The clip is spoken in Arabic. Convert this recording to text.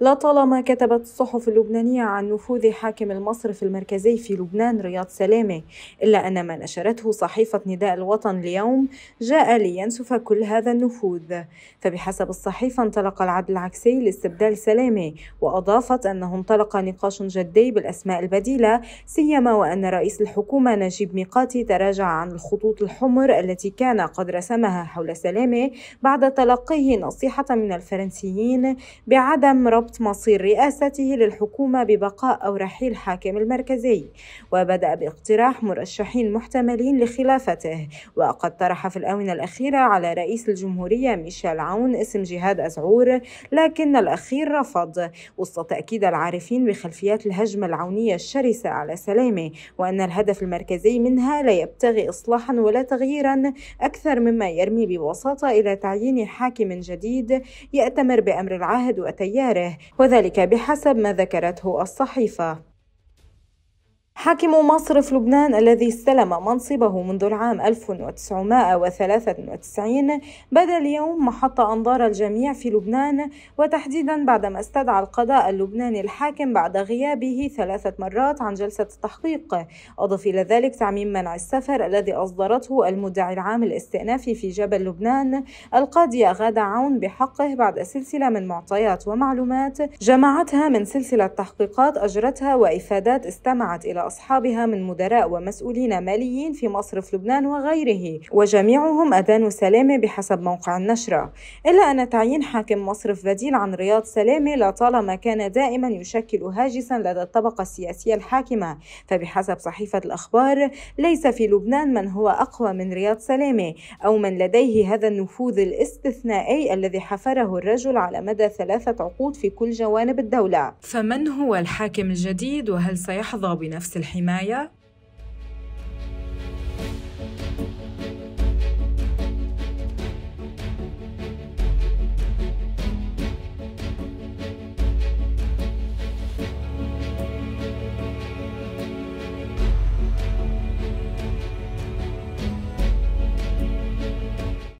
لطالما كتبت الصحف اللبنانية عن نفوذ حاكم المصرف المركزي في لبنان رياض سلامة إلا أن ما نشرته صحيفة نداء الوطن اليوم جاء لينسف كل هذا النفوذ فبحسب الصحيفة انطلق العدل العكسي لاستبدال سلامة وأضافت أنه انطلق نقاش جدي بالأسماء البديلة سيما وأن رئيس الحكومة نجيب ميقاتي تراجع عن الخطوط الحمر التي كان قد رسمها حول سلامة بعد تلقيه نصيحة من الفرنسيين بعدم ربط ربط مصير رئاسته للحكومة ببقاء أو رحيل حاكم المركزي وبدأ باقتراح مرشحين محتملين لخلافته وقد طرح في الآونة الأخيرة على رئيس الجمهورية ميشيل عون اسم جهاد أزعور لكن الأخير رفض وسط تأكيد العارفين بخلفيات الهجمة العونية الشرسة على سلامه وأن الهدف المركزي منها لا يبتغي إصلاحا ولا تغييرا أكثر مما يرمي ببساطة إلى تعيين حاكم جديد يأتمر بأمر العهد وتياره وذلك بحسب ما ذكرته الصحيفة حاكم مصرف لبنان الذي استلم منصبه منذ العام 1993 بدا اليوم محط أنظار الجميع في لبنان وتحديدا بعدما استدعى القضاء اللبناني الحاكم بعد غيابه ثلاثة مرات عن جلسة التحقيق أضف إلى ذلك تعميم منع السفر الذي أصدرته المدعي العام الاستئنافي في جبل لبنان القاضية غادة عون بحقه بعد سلسلة من معطيات ومعلومات جمعتها من سلسلة تحقيقات أجرتها وإفادات استمعت إلى أصحابها من مدراء ومسؤولين ماليين في مصرف لبنان وغيره وجميعهم أدانوا سلامة بحسب موقع النشرة إلا أن تعيين حاكم مصرف بديل عن رياض سلامة لطالما كان دائما يشكل هاجسا لدى الطبقة السياسية الحاكمة فبحسب صحيفة الأخبار ليس في لبنان من هو أقوى من رياض سلامة أو من لديه هذا النفوذ الاستثنائي الذي حفره الرجل على مدى ثلاثة عقود في كل جوانب الدولة فمن هو الحاكم الجديد وهل سيحظى بنفس الحماية